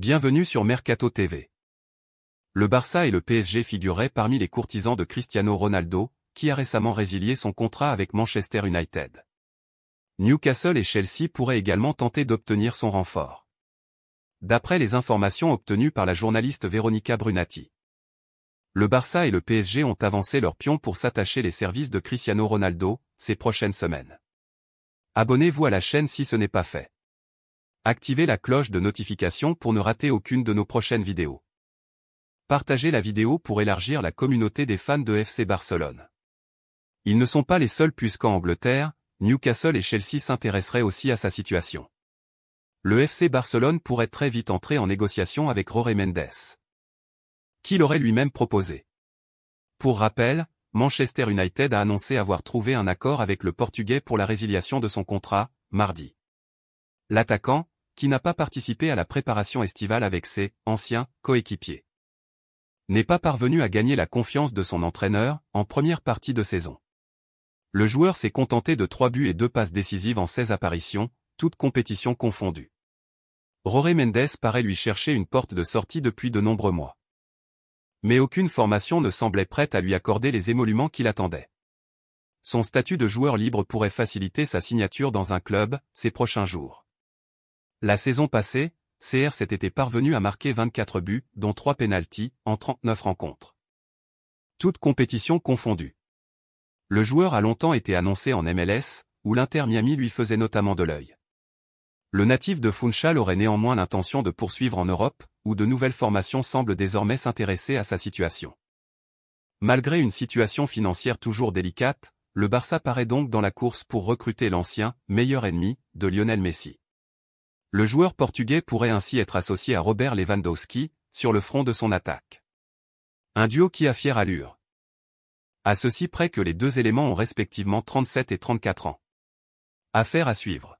Bienvenue sur Mercato TV. Le Barça et le PSG figuraient parmi les courtisans de Cristiano Ronaldo, qui a récemment résilié son contrat avec Manchester United. Newcastle et Chelsea pourraient également tenter d'obtenir son renfort. D'après les informations obtenues par la journaliste Veronica Brunati. Le Barça et le PSG ont avancé leur pion pour s'attacher les services de Cristiano Ronaldo, ces prochaines semaines. Abonnez-vous à la chaîne si ce n'est pas fait. Activez la cloche de notification pour ne rater aucune de nos prochaines vidéos. Partagez la vidéo pour élargir la communauté des fans de FC Barcelone. Ils ne sont pas les seuls puisqu'en Angleterre, Newcastle et Chelsea s'intéresseraient aussi à sa situation. Le FC Barcelone pourrait très vite entrer en négociation avec Rory Mendes. Qui l'aurait lui-même proposé Pour rappel, Manchester United a annoncé avoir trouvé un accord avec le Portugais pour la résiliation de son contrat, mardi. L'attaquant, qui n'a pas participé à la préparation estivale avec ses anciens coéquipiers. N'est pas parvenu à gagner la confiance de son entraîneur en première partie de saison. Le joueur s'est contenté de trois buts et deux passes décisives en 16 apparitions, toutes compétitions confondues. Roré Mendes paraît lui chercher une porte de sortie depuis de nombreux mois. Mais aucune formation ne semblait prête à lui accorder les émoluments qu'il attendait. Son statut de joueur libre pourrait faciliter sa signature dans un club ces prochains jours. La saison passée, CR s'était parvenu à marquer 24 buts, dont 3 pénaltys, en 39 rencontres. Toutes compétitions confondues. Le joueur a longtemps été annoncé en MLS, où l'Inter Miami lui faisait notamment de l'œil. Le natif de Funchal aurait néanmoins l'intention de poursuivre en Europe, où de nouvelles formations semblent désormais s'intéresser à sa situation. Malgré une situation financière toujours délicate, le Barça paraît donc dans la course pour recruter l'ancien, meilleur ennemi, de Lionel Messi. Le joueur portugais pourrait ainsi être associé à Robert Lewandowski, sur le front de son attaque. Un duo qui a fière allure. À ceci près que les deux éléments ont respectivement 37 et 34 ans. Affaire à suivre.